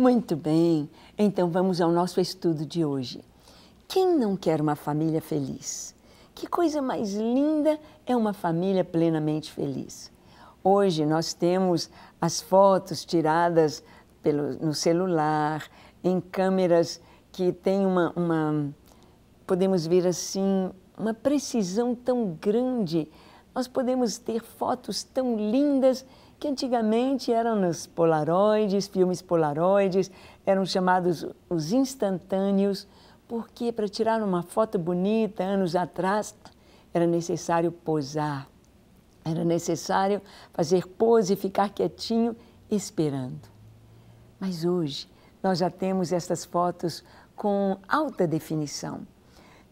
Muito bem, então vamos ao nosso estudo de hoje. Quem não quer uma família feliz? Que coisa mais linda é uma família plenamente feliz. Hoje nós temos as fotos tiradas pelo, no celular, em câmeras que têm uma, uma, podemos ver assim, uma precisão tão grande. Nós podemos ter fotos tão lindas que antigamente eram os polaroides, filmes polaroides, eram chamados os instantâneos, porque para tirar uma foto bonita, anos atrás, era necessário posar, era necessário fazer pose, ficar quietinho, esperando. Mas hoje, nós já temos estas fotos com alta definição.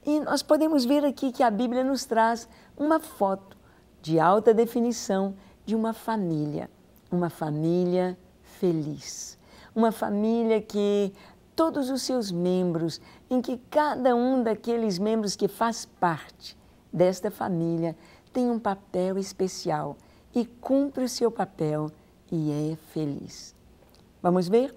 E nós podemos ver aqui que a Bíblia nos traz uma foto de alta definição de uma família, uma família feliz, uma família que todos os seus membros, em que cada um daqueles membros que faz parte desta família tem um papel especial e cumpre o seu papel e é feliz. Vamos ver?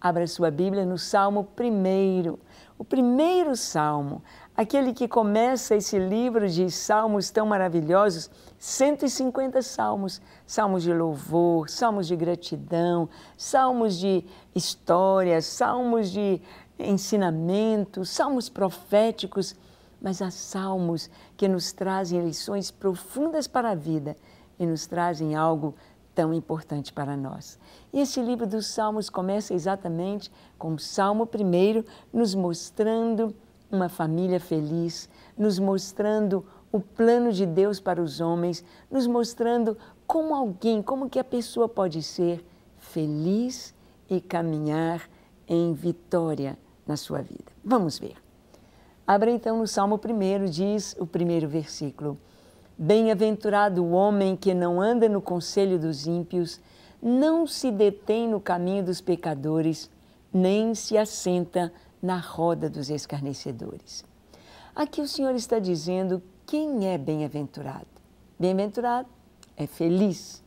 Abra sua Bíblia no Salmo 1, o primeiro salmo, aquele que começa esse livro de salmos tão maravilhosos, 150 salmos, salmos de louvor, salmos de gratidão, salmos de histórias, salmos de ensinamento, salmos proféticos, mas há salmos que nos trazem lições profundas para a vida e nos trazem algo tão importante para nós. E esse livro dos Salmos começa exatamente com o Salmo primeiro, nos mostrando uma família feliz, nos mostrando o plano de Deus para os homens, nos mostrando como alguém, como que a pessoa pode ser feliz e caminhar em vitória na sua vida. Vamos ver. Abra então no Salmo 1, diz o primeiro versículo: Bem-aventurado o homem que não anda no conselho dos ímpios, não se detém no caminho dos pecadores, nem se assenta na roda dos escarnecedores. Aqui o Senhor está dizendo quem é bem-aventurado. Bem-aventurado é feliz.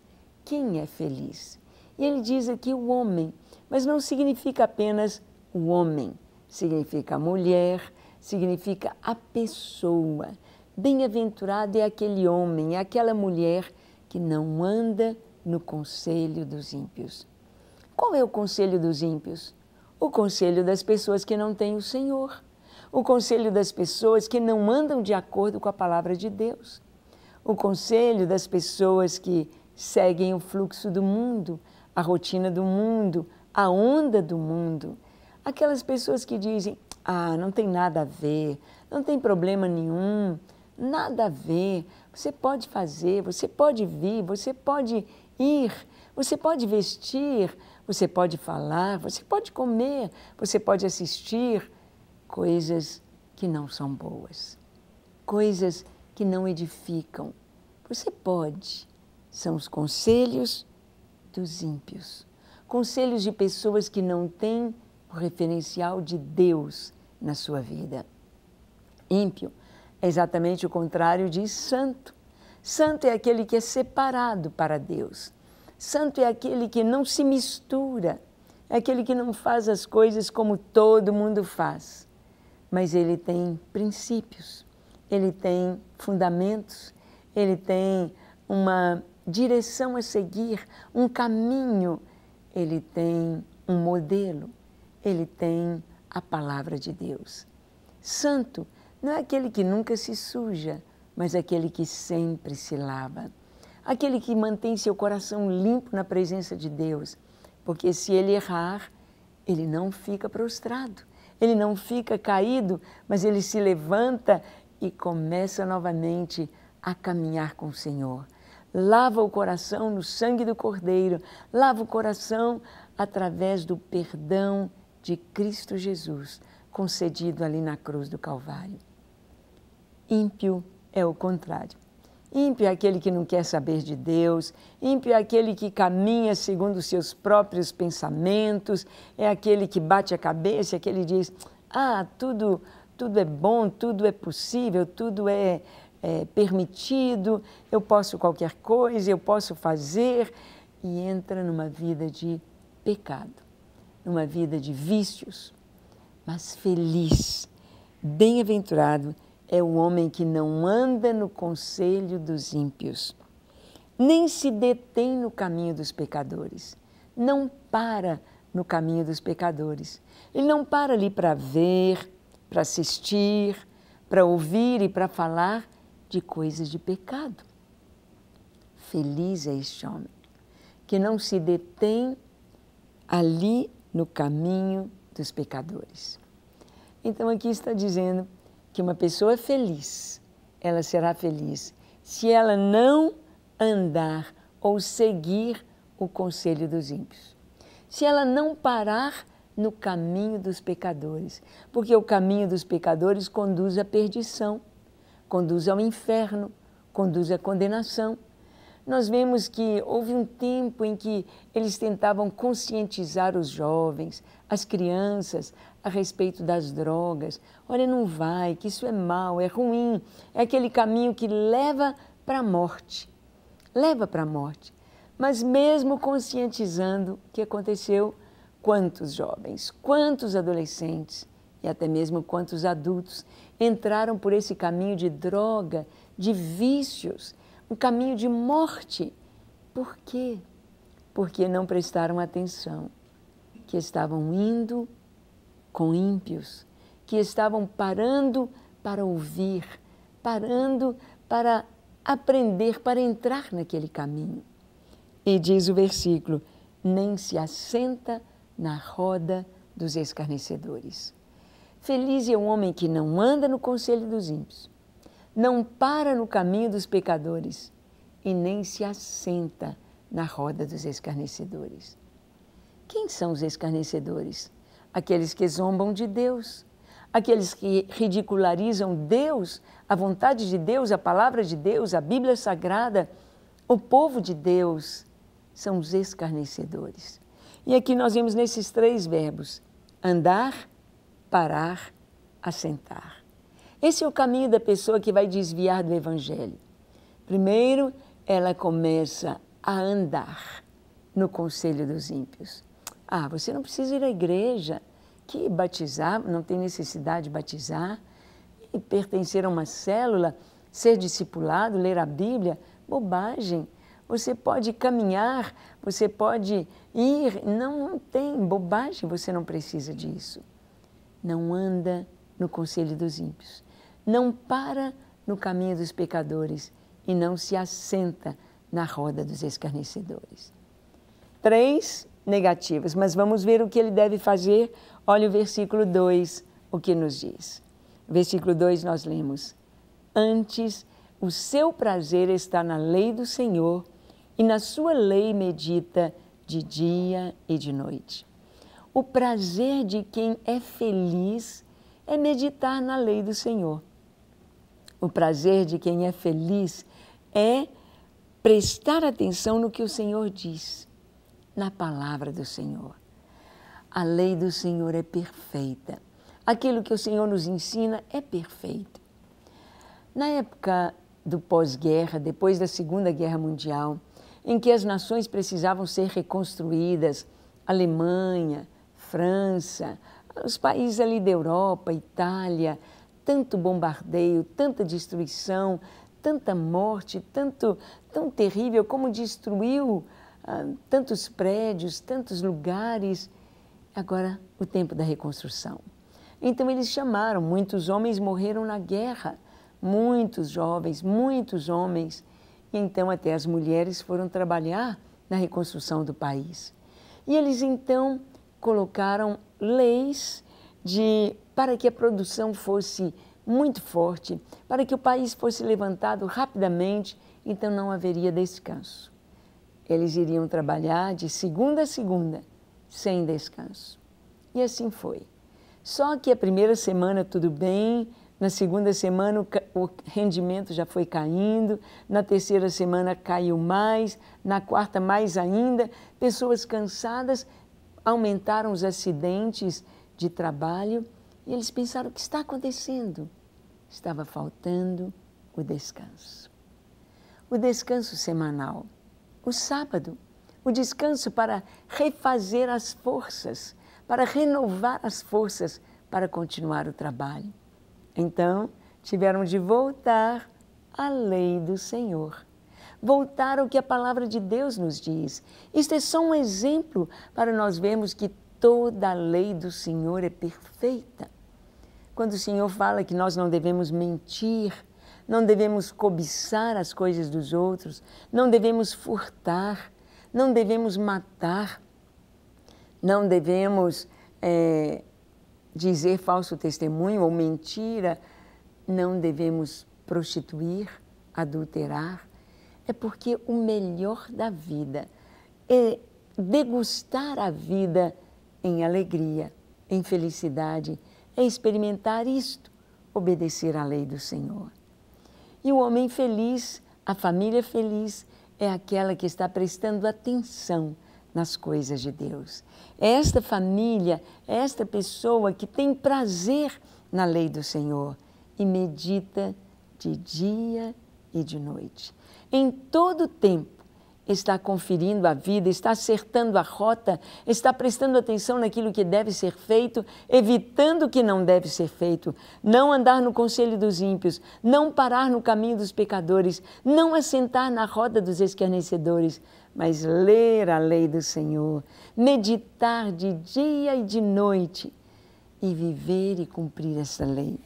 Quem é feliz? E ele diz aqui o homem, mas não significa apenas o homem, significa a mulher, significa a pessoa. Bem-aventurado é aquele homem, é aquela mulher que não anda no conselho dos ímpios. Qual é o conselho dos ímpios? o conselho das pessoas que não têm o Senhor, o conselho das pessoas que não andam de acordo com a palavra de Deus, o conselho das pessoas que seguem o fluxo do mundo, a rotina do mundo, a onda do mundo. Aquelas pessoas que dizem: ah, não tem nada a ver, não tem problema nenhum, nada a ver, você pode fazer, você pode vir, você pode ir, você pode vestir, você pode falar, você pode comer, você pode assistir coisas que não são boas, coisas que não edificam. Você pode. São os conselhos dos ímpios conselhos de pessoas que não têm o referencial de Deus na sua vida. Ímpio é exatamente o contrário de santo. Santo é aquele que é separado para Deus. Santo é aquele que não se mistura, é aquele que não faz as coisas como todo mundo faz, mas ele tem princípios, ele tem fundamentos, ele tem uma direção a seguir, um caminho, ele tem um modelo, ele tem a palavra de Deus. Santo não é aquele que nunca se suja, mas é aquele que sempre se lava aquele que mantém seu coração limpo na presença de Deus, porque se ele errar, ele não fica prostrado, ele não fica caído, mas ele se levanta e começa novamente a caminhar com o Senhor. Lava o coração no sangue do Cordeiro, lava o coração através do perdão de Cristo Jesus, concedido ali na cruz do Calvário. Ímpio é o contrário. Ímpio é aquele que não quer saber de Deus, ímpio é aquele que caminha segundo os seus próprios pensamentos, é aquele que bate a cabeça, é aquele que diz: ah, tudo, tudo é bom, tudo é possível, tudo é, é permitido, eu posso qualquer coisa, eu posso fazer, e entra numa vida de pecado, numa vida de vícios, mas feliz, bem-aventurado é o homem que não anda no conselho dos ímpios, nem se detém no caminho dos pecadores, não para no caminho dos pecadores. Ele não para ali para ver, para assistir, para ouvir e para falar de coisas de pecado. Feliz é este homem que não se detém ali no caminho dos pecadores. Então aqui está dizendo que uma pessoa feliz, ela será feliz se ela não andar ou seguir o conselho dos ímpios. Se ela não parar no caminho dos pecadores, porque o caminho dos pecadores conduz à perdição, conduz ao inferno, conduz à condenação nós vemos que houve um tempo em que eles tentavam conscientizar os jovens, as crianças, a respeito das drogas. Olha, não vai, que isso é mal, é ruim, é aquele caminho que leva para a morte. Leva para a morte. Mas mesmo conscientizando, o que aconteceu? Quantos jovens, quantos adolescentes e até mesmo quantos adultos entraram por esse caminho de droga, de vícios, o caminho de morte. Por quê? Porque não prestaram atenção que estavam indo com ímpios, que estavam parando para ouvir, parando para aprender, para entrar naquele caminho. E diz o versículo: nem se assenta na roda dos escarnecedores. Feliz é o homem que não anda no conselho dos ímpios, não para no caminho dos pecadores e nem se assenta na roda dos escarnecedores. Quem são os escarnecedores? Aqueles que zombam de Deus, aqueles que ridicularizam Deus, a vontade de Deus, a palavra de Deus, a Bíblia Sagrada, o povo de Deus, são os escarnecedores. E aqui nós vemos nesses três verbos: andar, parar, assentar. Esse é o caminho da pessoa que vai desviar do Evangelho. Primeiro, ela começa a andar no conselho dos ímpios. Ah, você não precisa ir à igreja, que batizar, não tem necessidade de batizar, e pertencer a uma célula, ser discipulado, ler a Bíblia, bobagem. Você pode caminhar, você pode ir, não, não tem bobagem, você não precisa disso. Não anda no conselho dos ímpios não para no caminho dos pecadores e não se assenta na roda dos escarnecedores. Três negativas, mas vamos ver o que ele deve fazer. Olha o versículo 2, o que nos diz. Versículo 2 nós lemos: Antes o seu prazer está na lei do Senhor e na sua lei medita de dia e de noite. O prazer de quem é feliz é meditar na lei do Senhor. O prazer de quem é feliz é prestar atenção no que o Senhor diz, na palavra do Senhor. A lei do Senhor é perfeita. Aquilo que o Senhor nos ensina é perfeito. Na época do pós-guerra, depois da Segunda Guerra Mundial, em que as nações precisavam ser reconstruídas, Alemanha, França, os países ali da Europa, Itália, tanto bombardeio, tanta destruição, tanta morte, tanto tão terrível como destruiu ah, tantos prédios, tantos lugares. Agora, o tempo da reconstrução. Então eles chamaram, muitos homens morreram na guerra, muitos jovens, muitos homens. E então até as mulheres foram trabalhar na reconstrução do país. E eles então colocaram leis de para que a produção fosse muito forte, para que o país fosse levantado rapidamente, então não haveria descanso. Eles iriam trabalhar de segunda a segunda, sem descanso. E assim foi. Só que a primeira semana tudo bem, na segunda semana o rendimento já foi caindo, na terceira semana caiu mais, na quarta mais ainda. Pessoas cansadas aumentaram os acidentes de trabalho e eles pensaram: o que está acontecendo? Estava faltando o descanso. O descanso semanal, o sábado, o descanso para refazer as forças, para renovar as forças para continuar o trabalho. Então, tiveram de voltar à lei do Senhor. Voltar ao que a palavra de Deus nos diz. Isto é só um exemplo para nós vermos que toda a lei do Senhor é perfeita. Quando o Senhor fala que nós não devemos mentir, não devemos cobiçar as coisas dos outros, não devemos furtar, não devemos matar, não devemos é, dizer falso testemunho ou mentira, não devemos prostituir, adulterar. É porque o melhor da vida é degustar a vida em alegria, em felicidade, é experimentar isto, obedecer à lei do Senhor. E o homem feliz, a família feliz, é aquela que está prestando atenção nas coisas de Deus. É esta família, é esta pessoa que tem prazer na lei do Senhor e medita de dia e de noite. Em todo tempo, está conferindo a vida, está acertando a rota, está prestando atenção naquilo que deve ser feito, evitando o que não deve ser feito, não andar no conselho dos ímpios, não parar no caminho dos pecadores, não assentar na roda dos escarnecedores, mas ler a lei do Senhor, meditar de dia e de noite e viver e cumprir essa lei.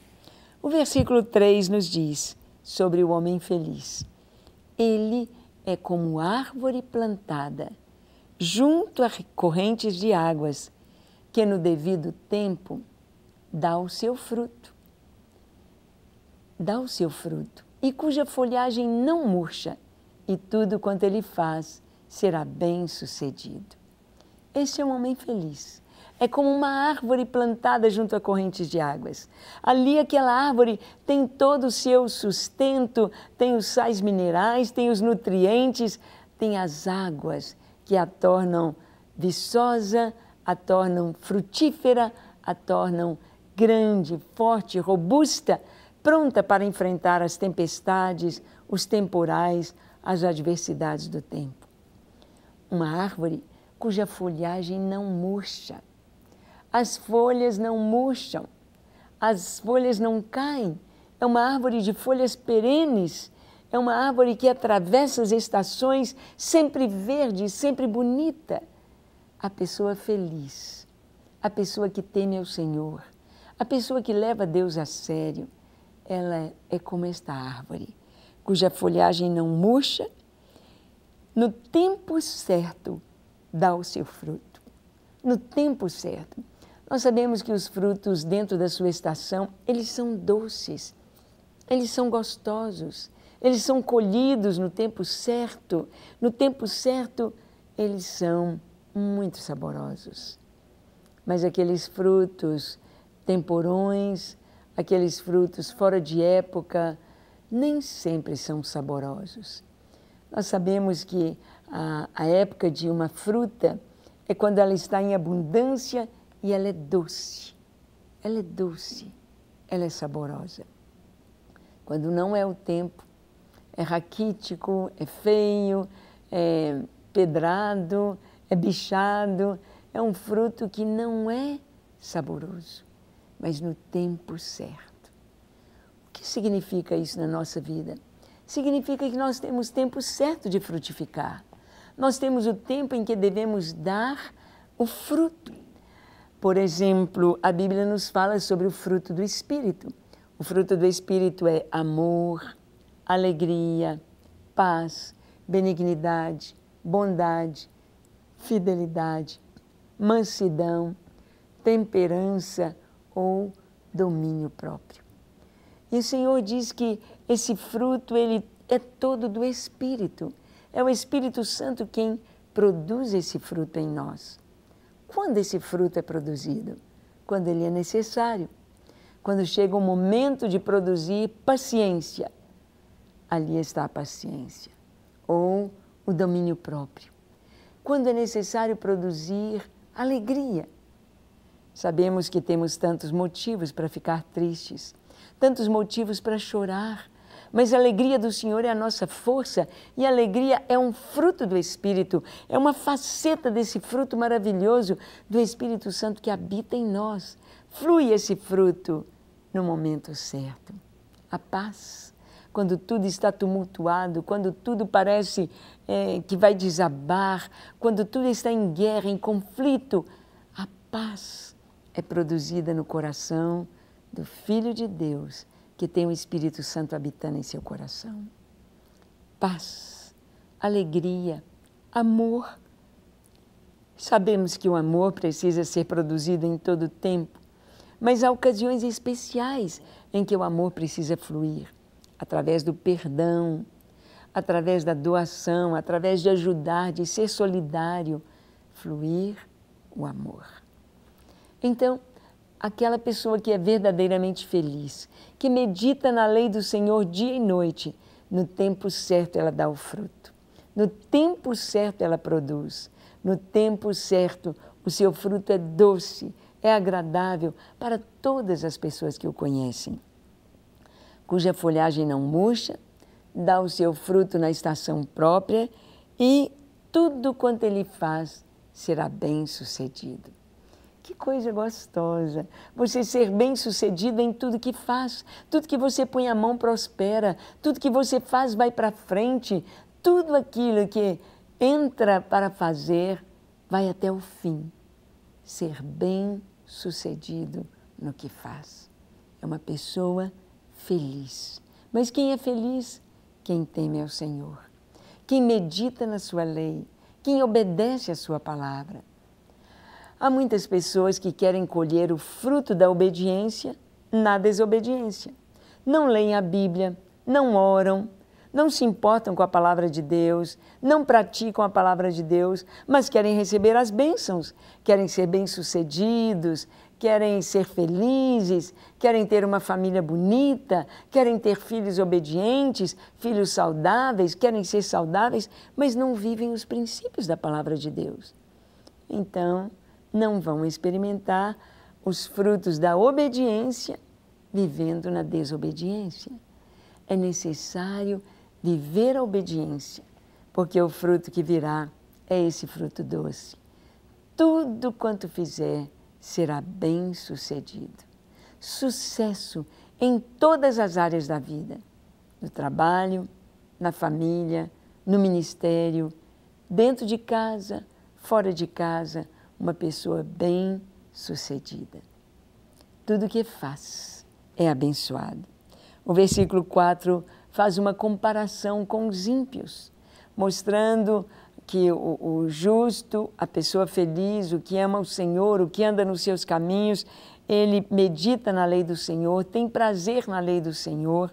O versículo 3 nos diz sobre o homem feliz. Ele é é como árvore plantada junto a correntes de águas, que no devido tempo dá o seu fruto. Dá o seu fruto, e cuja folhagem não murcha, e tudo quanto ele faz será bem sucedido. Este é um homem feliz é como uma árvore plantada junto a correntes de águas. Ali, aquela árvore tem todo o seu sustento, tem os sais minerais, tem os nutrientes, tem as águas que a tornam viçosa, a tornam frutífera, a tornam grande, forte, robusta, pronta para enfrentar as tempestades, os temporais, as adversidades do tempo. Uma árvore cuja folhagem não murcha as folhas não murcham, as folhas não caem. É uma árvore de folhas perenes, é uma árvore que atravessa as estações, sempre verde, sempre bonita. A pessoa feliz, a pessoa que teme ao Senhor, a pessoa que leva Deus a sério, ela é como esta árvore, cuja folhagem não murcha, no tempo certo dá o seu fruto. No tempo certo. Nós sabemos que os frutos, dentro da sua estação, eles são doces, eles são gostosos, eles são colhidos no tempo certo. No tempo certo, eles são muito saborosos. Mas aqueles frutos temporões, aqueles frutos fora de época, nem sempre são saborosos. Nós sabemos que a, a época de uma fruta é quando ela está em abundância e ela é doce, ela é doce, ela é saborosa. Quando não é o tempo, é raquítico, é feio, é pedrado, é bichado, é um fruto que não é saboroso, mas no tempo certo. O que significa isso na nossa vida? Significa que nós temos tempo certo de frutificar. Nós temos o tempo em que devemos dar o fruto por exemplo, a Bíblia nos fala sobre o fruto do Espírito. O fruto do Espírito é amor, alegria, paz, benignidade, bondade, fidelidade, mansidão, temperança ou domínio próprio. E o Senhor diz que esse fruto ele é todo do Espírito. É o Espírito Santo quem produz esse fruto em nós. Quando esse fruto é produzido? Quando ele é necessário. Quando chega o momento de produzir paciência, ali está a paciência, ou o domínio próprio. Quando é necessário produzir alegria, sabemos que temos tantos motivos para ficar tristes, tantos motivos para chorar, mas a alegria do Senhor é a nossa força e a alegria é um fruto do Espírito, é uma faceta desse fruto maravilhoso do Espírito Santo que habita em nós. Flui esse fruto no momento certo. A paz, quando tudo está tumultuado, quando tudo parece é, que vai desabar, quando tudo está em guerra, em conflito, a paz é produzida no coração do Filho de Deus que tem o Espírito Santo habitando em seu coração. Paz, alegria, amor. Sabemos que o amor precisa ser produzido em todo o tempo, mas há ocasiões especiais em que o amor precisa fluir através do perdão, através da doação, através de ajudar, de ser solidário, fluir o amor. Então, aquela pessoa que é verdadeiramente feliz, que medita na lei do Senhor dia e noite, no tempo certo ela dá o fruto. No tempo certo ela produz. No tempo certo o seu fruto é doce, é agradável para todas as pessoas que o conhecem. Cuja folhagem não murcha, dá o seu fruto na estação própria e tudo quanto ele faz será bem sucedido. Que coisa gostosa! Você ser bem sucedido em tudo que faz, tudo que você põe a mão prospera, tudo que você faz vai para frente, tudo aquilo que entra para fazer vai até o fim. Ser bem-sucedido no que faz. É uma pessoa feliz. Mas quem é feliz? Quem teme ao Senhor, quem medita na sua lei, quem obedece à sua palavra. Há muitas pessoas que querem colher o fruto da obediência na desobediência. Não leem a Bíblia, não oram, não se importam com a palavra de Deus, não praticam a palavra de Deus, mas querem receber as bênçãos, querem ser bem-sucedidos, querem ser felizes, querem ter uma família bonita, querem ter filhos obedientes, filhos saudáveis, querem ser saudáveis, mas não vivem os princípios da palavra de Deus. Então, não vão experimentar os frutos da obediência vivendo na desobediência. É necessário viver a obediência, porque o fruto que virá é esse fruto doce. Tudo quanto fizer será bem sucedido. Sucesso em todas as áreas da vida: no trabalho, na família, no ministério, dentro de casa, fora de casa uma pessoa bem-sucedida. Tudo que faz é abençoado. O versículo 4 faz uma comparação com os ímpios, mostrando que o, o, justo, a pessoa feliz, o que ama o Senhor, o que anda nos seus caminhos, ele medita na lei do Senhor, tem prazer na lei do Senhor,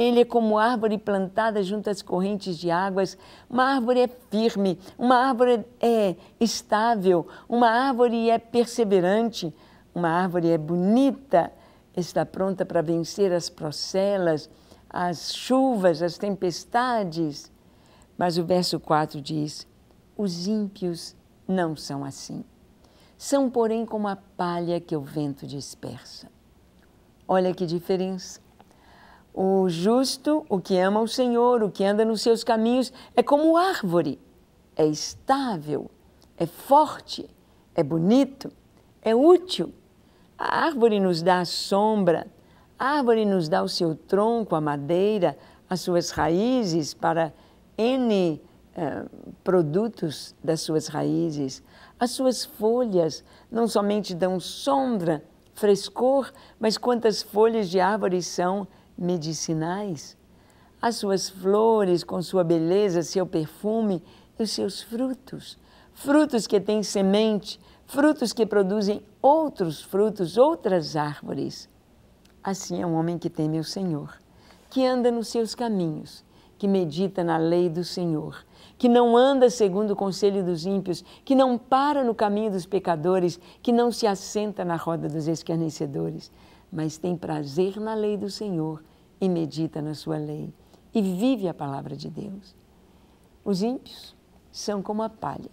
ele é como árvore plantada junto às correntes de águas. Uma árvore é firme, uma árvore é estável, uma árvore é perseverante, uma árvore é bonita, está pronta para vencer as procelas, as chuvas, as tempestades. Mas o verso 4 diz: os ímpios não são assim. São, porém, como a palha que o vento dispersa. Olha que diferença. O justo, o que ama o Senhor, o que anda nos seus caminhos, é como árvore, é estável, é forte, é bonito, é útil. A árvore nos dá a sombra, a árvore nos dá o seu tronco, a madeira, as suas raízes para N eh, produtos das suas raízes. As suas folhas não somente dão sombra, frescor, mas quantas folhas de árvores são medicinais, as suas flores com sua beleza, seu perfume e os seus frutos. Frutos que têm semente, frutos que produzem outros frutos, outras árvores. Assim é um homem que teme o Senhor, que anda nos seus caminhos, que medita na lei do Senhor, que não anda segundo o conselho dos ímpios, que não para no caminho dos pecadores, que não se assenta na roda dos escarnecedores, mas tem prazer na lei do Senhor e medita na sua lei e vive a palavra de Deus. Os ímpios são como a palha,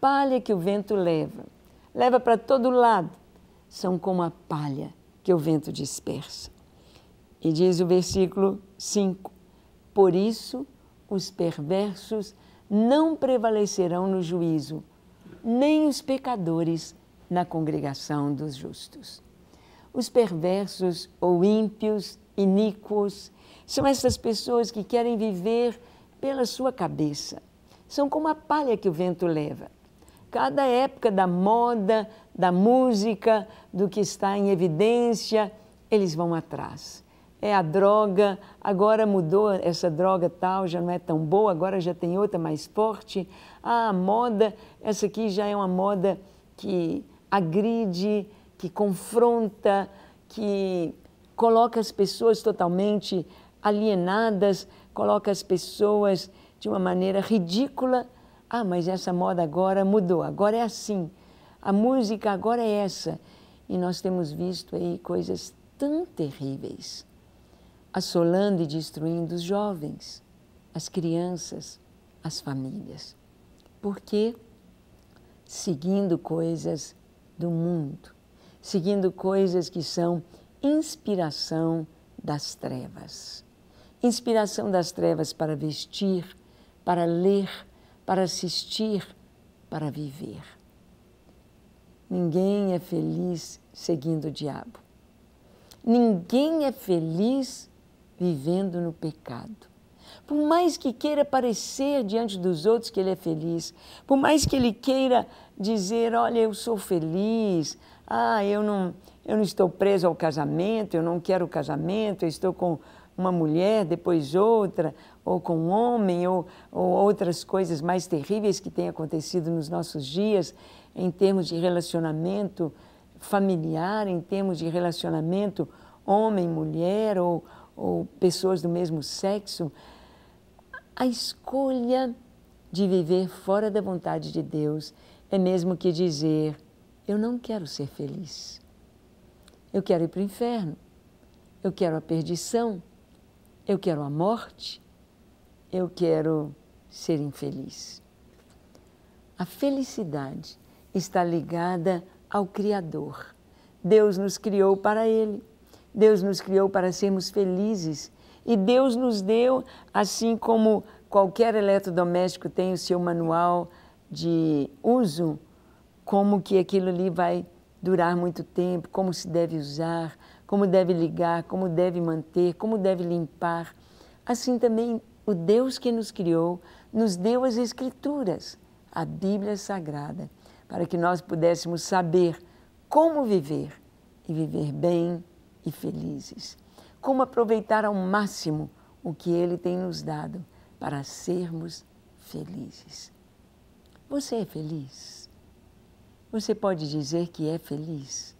palha que o vento leva, leva para todo lado, são como a palha que o vento dispersa. E diz o versículo 5: Por isso os perversos não prevalecerão no juízo, nem os pecadores na congregação dos justos. Os perversos ou ímpios iníquos, são essas pessoas que querem viver pela sua cabeça. São como a palha que o vento leva. Cada época da moda, da música, do que está em evidência, eles vão atrás. É a droga, agora mudou essa droga tal, já não é tão boa, agora já tem outra mais forte. Ah, a moda, essa aqui já é uma moda que agride, que confronta, que coloca as pessoas totalmente alienadas, coloca as pessoas de uma maneira ridícula. Ah, mas essa moda agora mudou, agora é assim. A música agora é essa. E nós temos visto aí coisas tão terríveis, assolando e destruindo os jovens, as crianças, as famílias. Porque seguindo coisas do mundo, seguindo coisas que são inspiração das trevas. Inspiração das trevas para vestir, para ler, para assistir, para viver. Ninguém é feliz seguindo o diabo. Ninguém é feliz vivendo no pecado. Por mais que queira parecer diante dos outros que ele é feliz, por mais que ele queira dizer, olha, eu sou feliz, ah, eu não, eu não estou preso ao casamento, eu não quero o casamento, eu estou com uma mulher, depois outra, ou com um homem, ou, ou outras coisas mais terríveis que têm acontecido nos nossos dias em termos de relacionamento familiar, em termos de relacionamento homem-mulher ou, ou pessoas do mesmo sexo. A escolha de viver fora da vontade de Deus é mesmo que dizer eu não quero ser feliz. Eu quero ir para o inferno. Eu quero a perdição. Eu quero a morte. Eu quero ser infeliz. A felicidade está ligada ao Criador. Deus nos criou para Ele. Deus nos criou para sermos felizes. E Deus nos deu, assim como qualquer eletrodoméstico tem o seu manual de uso, como que aquilo ali vai durar muito tempo, como se deve usar, como deve ligar, como deve manter, como deve limpar. Assim também o Deus que nos criou nos deu as Escrituras, a Bíblia Sagrada, para que nós pudéssemos saber como viver e viver bem e felizes. Como aproveitar ao máximo o que Ele tem nos dado para sermos felizes. Você é feliz? Você pode dizer que é feliz?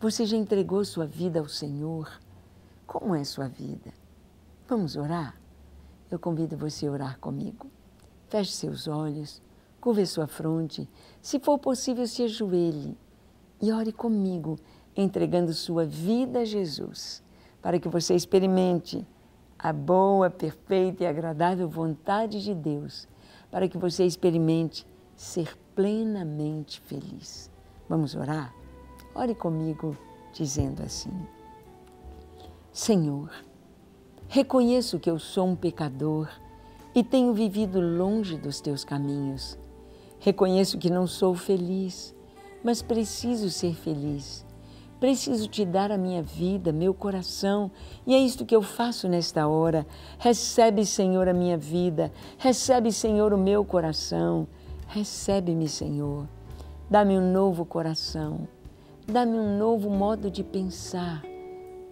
Você já entregou sua vida ao Senhor? Como é sua vida? Vamos orar? Eu convido você a orar comigo. Feche seus olhos, curve sua fronte, se for possível, se ajoelhe e ore comigo, entregando sua vida a Jesus, para que você experimente a boa, perfeita e agradável vontade de Deus, para que você experimente ser plenamente feliz. Vamos orar? Ore comigo dizendo assim: Senhor, reconheço que eu sou um pecador e tenho vivido longe dos teus caminhos. Reconheço que não sou feliz, mas preciso ser feliz. Preciso te dar a minha vida, meu coração, e é isto que eu faço nesta hora. Recebe, Senhor, a minha vida, recebe, Senhor, o meu coração. Recebe-me, Senhor. Dá-me um novo coração. Dá-me um novo modo de pensar.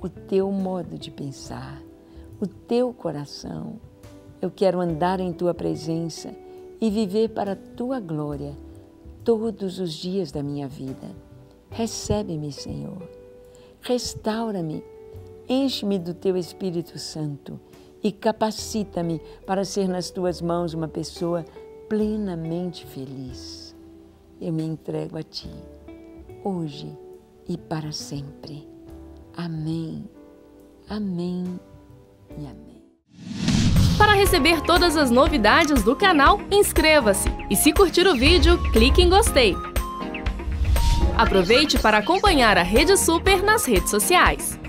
O teu modo de pensar. O teu coração. Eu quero andar em tua presença e viver para a tua glória todos os dias da minha vida. Recebe-me, Senhor. Restaura-me. Enche-me do teu Espírito Santo e capacita-me para ser nas tuas mãos uma pessoa plenamente feliz. Eu me entrego a Ti, hoje e para sempre. Amém, amém e amém. Para receber todas as novidades do canal, inscreva-se e se curtir o vídeo, clique em gostei. Aproveite para acompanhar a Rede Super nas redes sociais.